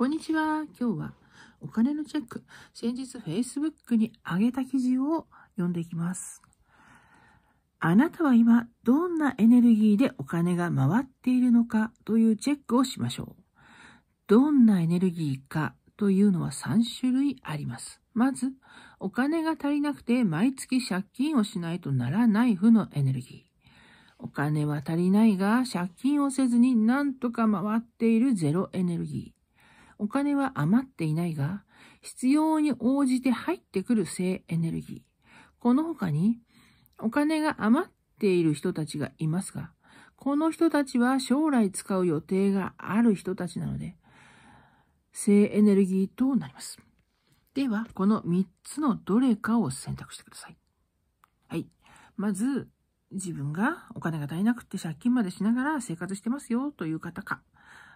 こんにちは。今日はお金のチェック。先日 Facebook に上げた記事を読んでいきます。あなたは今どんなエネルギーでお金が回っているのかというチェックをしましょう。どんなエネルギーかというのは3種類あります。まず、お金が足りなくて毎月借金をしないとならない負のエネルギー。お金は足りないが借金をせずになんとか回っているゼロエネルギー。お金は余っていないが、必要に応じて入ってくる性エネルギー。この他に、お金が余っている人たちがいますが、この人たちは将来使う予定がある人たちなので、性エネルギーとなります。では、この3つのどれかを選択してください。はい。まず、自分がお金が足りなくて借金までしながら生活してますよという方か。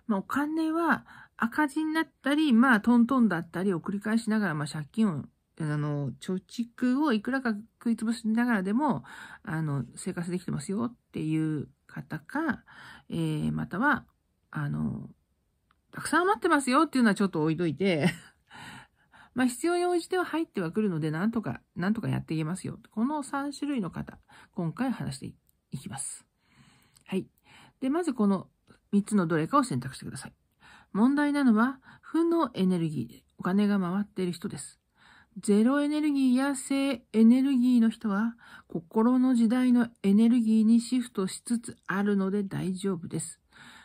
まあ、お金は赤字になったり、まあ、トントンだったりを繰り返しながら、まあ、借金を、あの、貯蓄をいくらか食い潰しながらでも、あの、生活できてますよっていう方か、えー、または、あの、たくさん余ってますよっていうのはちょっと置いといて まあ必要に応じては入ってはくるので、なんとか、なんとかやっていけますよ。この3種類の方、今回話していきます。はい。で、まずこの3つのどれかを選択してください。問題なのは、負のエネルギーでお金が回っている人です。ゼロエネルギーや性エネルギーの人は、心の時代のエネルギーにシフトしつつあるので大丈夫です。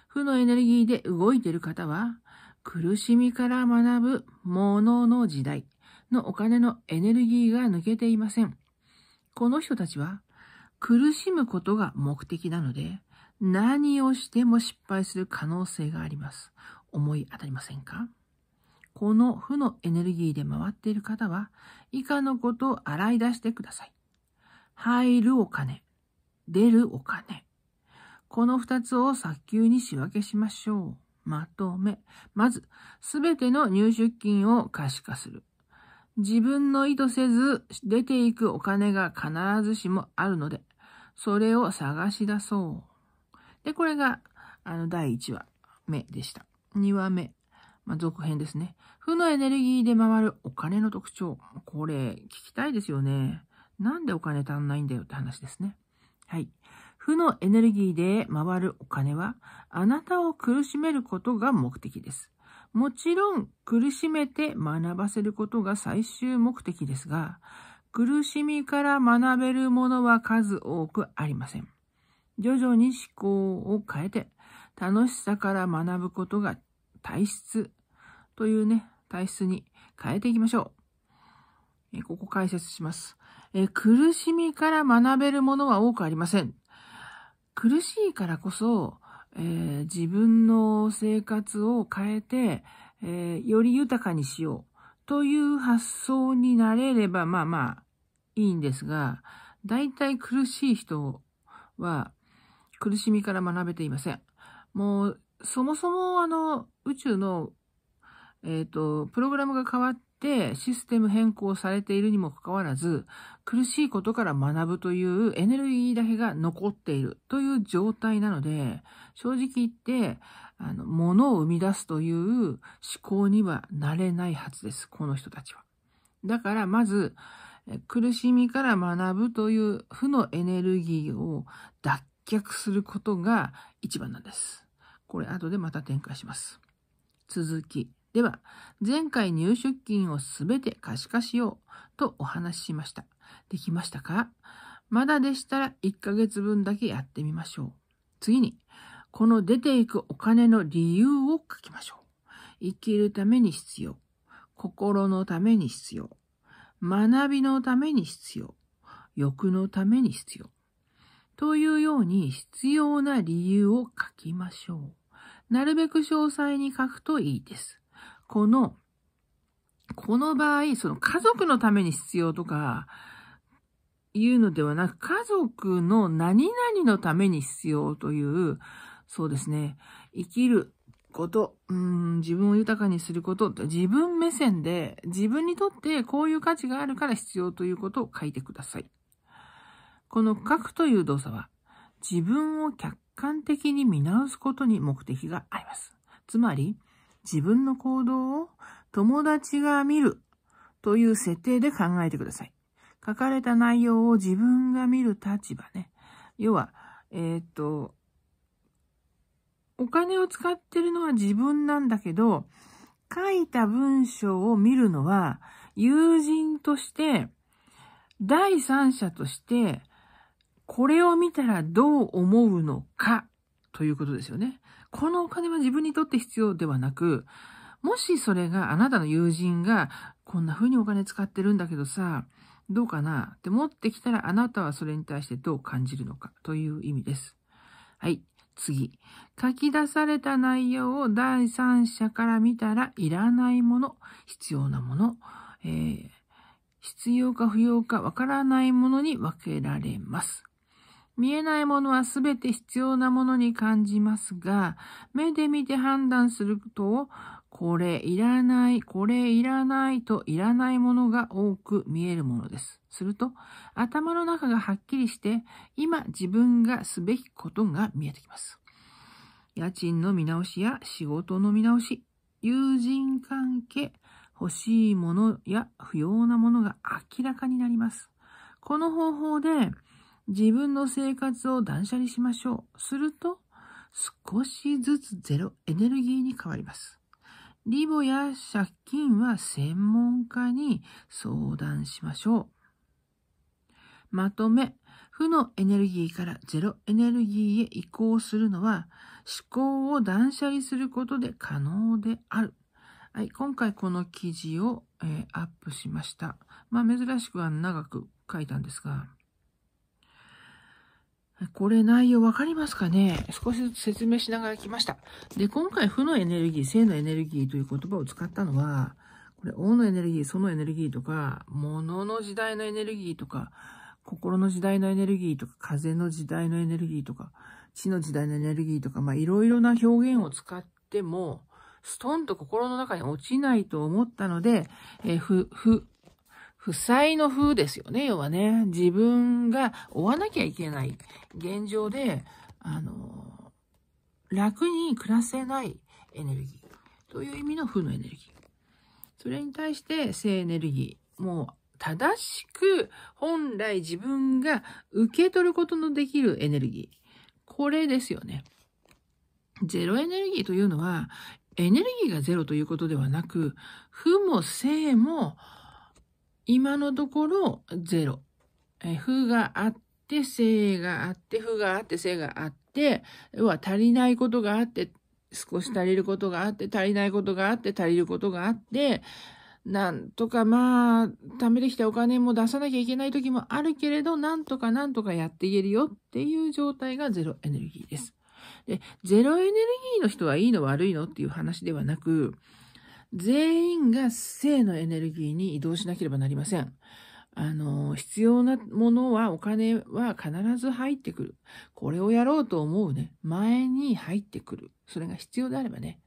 負のエネルギーで動いている方は、苦しみから学ぶものの時代のお金のエネルギーが抜けていません。この人たちは、苦しむことが目的なので、何をしても失敗する可能性があります。思い当たりませんかこの負のエネルギーで回っている方は、以下のことを洗い出してください。入るお金、出るお金。この二つを早急に仕分けしましょう。まとめ。まず、すべての入出金を可視化する。自分の意図せず出ていくお金が必ずしもあるので、それを探し出そう。で、これが、あの、第1話目でした。2話目。まあ、続編ですね。負のエネルギーで回るお金の特徴。これ、聞きたいですよね。なんでお金足んないんだよって話ですね。はい。負のエネルギーで回るお金は、あなたを苦しめることが目的です。もちろん、苦しめて学ばせることが最終目的ですが、苦しみから学べるものは数多くありません。徐々に思考を変えて、楽しさから学ぶことが体質というね、体質に変えていきましょう。えここ解説します。え苦しみから学べるものは多くありません。苦しいからこそ、えー、自分の生活を変えて、えー、より豊かにしようという発想になれれば、まあまあ、いいんですが、大体苦しい人は、苦しみから学べていません。もう、そもそもあの、宇宙の、えっ、ー、と、プログラムが変わってシステム変更されているにもかかわらず、苦しいことから学ぶというエネルギーだけが残っているという状態なので、正直言って、あの、物を生み出すという思考にはなれないはずです。この人たちは。だから、まず、苦しみから学ぶという負のエネルギーを脱却することが一番なんです。これ後でまた展開します。続き。では、前回入出金をすべて可視化しようとお話ししました。できましたかまだでしたら1ヶ月分だけやってみましょう。次に、この出ていくお金の理由を書きましょう。生きるために必要。心のために必要。学びのために必要。欲のために必要。というように必要な理由を書きましょう。なるべく詳細に書くといいです。この、この場合、その家族のために必要とか、いうのではなく、家族の何々のために必要という、そうですね、生きること、うん、自分を豊かにすること、自分目線で、自分にとってこういう価値があるから必要ということを書いてください。この書くという動作は、自分を客観的に見直すことに目的があります。つまり、自分の行動を友達が見るという設定で考えてください。書かれた内容を自分が見る立場ね。要は、えー、っと、お金を使ってるのは自分なんだけど、書いた文章を見るのは友人として、第三者としてこれを見たらどう思うのかということですよね。このお金は自分にとって必要ではなく、もしそれがあなたの友人がこんな風にお金使ってるんだけどさ、どうかなって持ってきたらあなたはそれに対してどう感じるのかという意味です。はい。次。書き出された内容を第三者から見たらいらないもの、必要なもの、えー、必要か不要かわからないものに分けられます。見えないものはすべて必要なものに感じますが、目で見て判断すると、これいらない、これいらないといらないものが多く見えるものです。すると、頭の中がはっきりして、今自分がすべきことが見えてきます。家賃の見直しや仕事の見直し、友人関係、欲しいものや不要なものが明らかになります。この方法で、自分の生活を断捨離しましょう。すると、少しずつゼロエネルギーに変わります。リボや借金は専門家に相談しましょう。まとめ、負のエネルギーからゼロエネルギーへ移行するのは思考を断捨離することで可能である。はい、今回この記事を、えー、アップしました。まあ珍しくは長く書いたんですが。これ内容わかりますかね少しずつ説明しながら来ました。で、今回負のエネルギー、正のエネルギーという言葉を使ったのは、これ、王のエネルギー、そのエネルギーとか、物の時代のエネルギーとか、心の時代のエネルギーとか、風の時代のエネルギーとか、地の時代のエネルギーとか、まあ、いろいろな表現を使っても、ストンと心の中に落ちないと思ったので、えー、ふ、ふ、負債の風ですよね、要はね。自分が追わなきゃいけない現状で、あの、楽に暮らせないエネルギーという意味の負のエネルギー。それに対して正エネルギー、もう正しく本来自分が受け取ることのできるエネルギー。これですよね。ゼロエネルギーというのは、エネルギーがゼロということではなく、負も性も、今のところ0。え負があって、正があって、負があって、正があって、要は足りないことがあって、少し足りることがあって、足りないことがあって、足りることがあって、なんとかまあ、貯めてきたお金も出さなきゃいけない時もあるけれど、なんとかなんとかやっていけるよっていう状態がゼロエネルギーです。で、ゼロエネルギーの人はいいの悪いのっていう話ではなく、全員が性のエネルギーに移動しなければなりません。あの、必要なものは、お金は必ず入ってくる。これをやろうと思うね。前に入ってくる。それが必要であればね。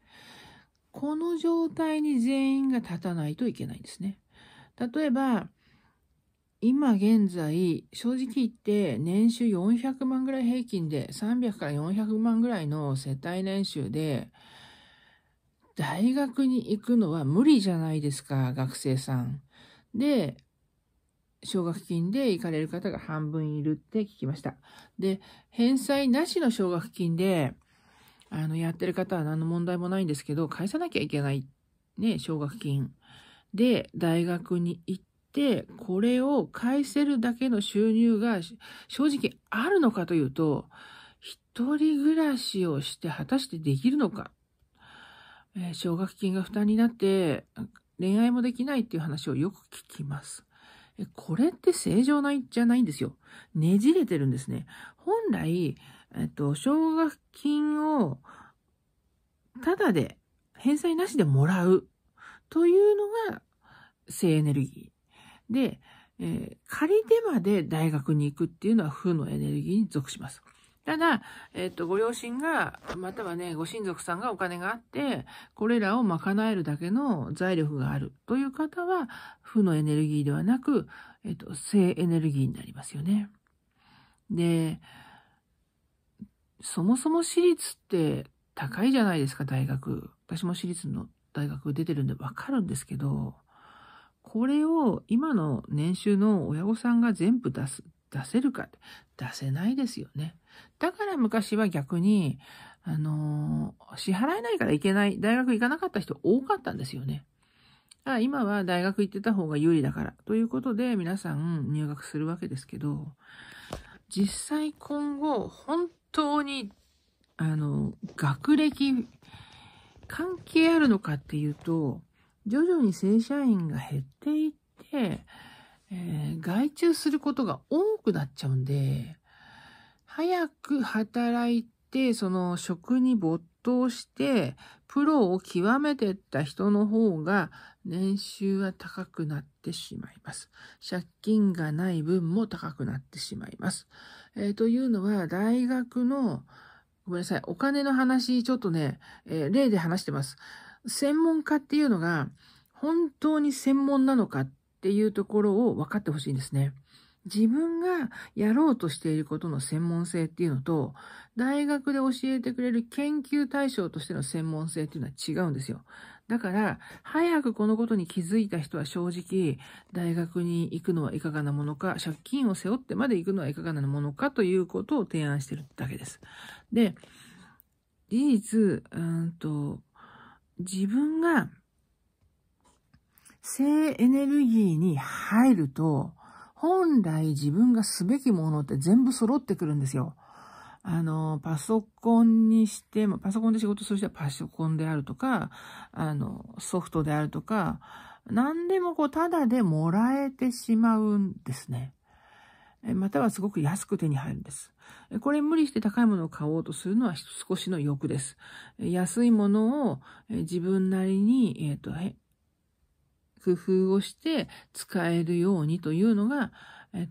この状態に全員が立たないといけないんですね。例えば、今現在、正直言って年収400万ぐらい平均で、300から400万ぐらいの世帯年収で、大学に行くのは無理じゃないですか、学生さん。で、奨学金で行かれる方が半分いるって聞きました。で、返済なしの奨学金で、あの、やってる方は何の問題もないんですけど、返さなきゃいけない、ね、奨学金。で、大学に行って、これを返せるだけの収入が正直あるのかというと、一人暮らしをして果たしてできるのかえ奨学金が負担になって恋愛もできないっていう話をよく聞きます。これって正常ないじゃないんですよ。ねじれてるんですね。本来、えっと、奨学金をただで返済なしでもらうというのが性エネルギー。で、えー、借りてまで大学に行くっていうのは負のエネルギーに属します。ただ、えっ、と、ご両親が、またはね、ご親族さんがお金があって、これらを賄えるだけの財力があるという方は、負のエネルギーではなく、えっ、と、正エネルギーになりますよね。で、そもそも私立って高いじゃないですか、大学。私も私立の大学出てるんでわかるんですけど、これを今の年収の親御さんが全部出す、出せるかって出せないですよね。だから昔は逆に、あのー、支払えないから行けない、大学行かなかった人多かったんですよね。あ今は大学行ってた方が有利だから。ということで、皆さん入学するわけですけど、実際今後、本当に、あの、学歴、関係あるのかっていうと、徐々に正社員が減っていって、えー、外注することが多くなっちゃうんで、早く働いて、その職に没頭して、プロを極めてった人の方が年収は高くなってしまいます。借金がない分も高くなってしまいます。えー、というのは、大学の、ごめんなさい、お金の話、ちょっとね、えー、例で話してます。専門家っていうのが、本当に専門なのかっていうところを分かってほしいんですね。自分がやろうとしていることの専門性っていうのと、大学で教えてくれる研究対象としての専門性っていうのは違うんですよ。だから、早くこのことに気づいた人は正直、大学に行くのはいかがなものか、借金を背負ってまで行くのはいかがなものかということを提案してるだけです。で、事実、うんと、自分が、性エネルギーに入ると、本来自分がすべきものって全部揃ってくるんですよ。あの、パソコンにしても、パソコンで仕事する人はパソコンであるとか、あの、ソフトであるとか、何でもこう、ただでもらえてしまうんですね。またはすごく安く手に入るんです。これ無理して高いものを買おうとするのは少しの欲です。安いものを自分なりに、えっ、ー、と、工夫をして使えるようにというのが、え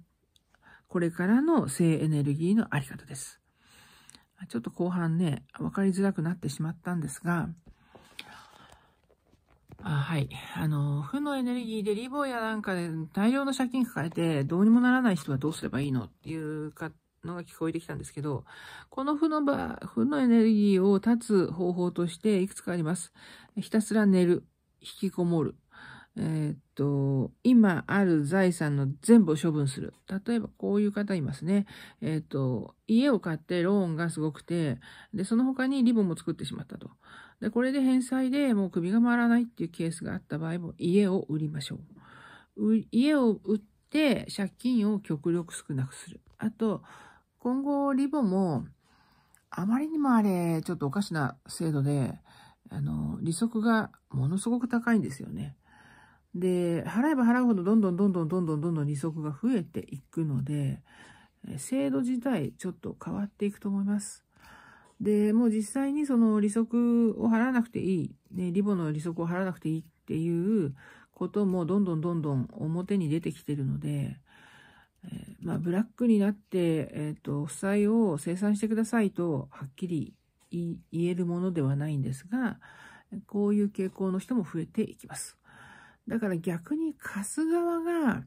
これからの性エネルギーのあり方です。ちょっと後半ね、わかりづらくなってしまったんですが、あはい。あの、負のエネルギーでリボンやなんかで大量の借金抱えてどうにもならない人はどうすればいいのっていうかのが聞こえてきたんですけど、この負の場、負のエネルギーを断つ方法としていくつかあります。ひたすら寝る、引きこもる、えー、っと、今ある財産の全部を処分する。例えばこういう方いますね。えー、っと、家を買ってローンがすごくて、で、その他にリボンも作ってしまったと。で、これで返済でもう首が回らないっていうケースがあった場合も家を売りましょう。家を売って借金を極力少なくする。あと、今後リボンも、あまりにもあれ、ちょっとおかしな制度で、あの、利息がものすごく高いんですよね。で、払えば払うほどどんどんどんどんどんどんどん利息が増えていくので、制度自体ちょっと変わっていくと思います。で、もう実際にその利息を払わなくていい、ね、リボの利息を払わなくていいっていうこともどんどんどんどん表に出てきてるので、えまあ、ブラックになって、えっ、ー、と、負債を清算してくださいとはっきり言えるものではないんですが、こういう傾向の人も増えていきます。だから逆に貸す側が、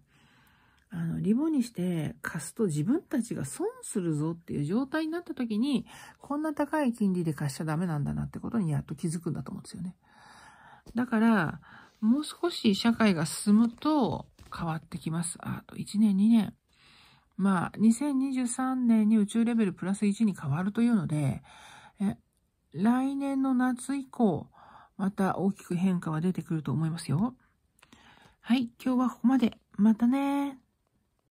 あの、リボにして貸すと自分たちが損するぞっていう状態になった時に、こんな高い金利で貸しちゃダメなんだなってことにやっと気づくんだと思うんですよね。だから、もう少し社会が進むと変わってきます。あと1年、2年。まあ、2023年に宇宙レベルプラス1に変わるというので、え来年の夏以降、また大きく変化は出てくると思いますよ。はい、今日はここまで。またね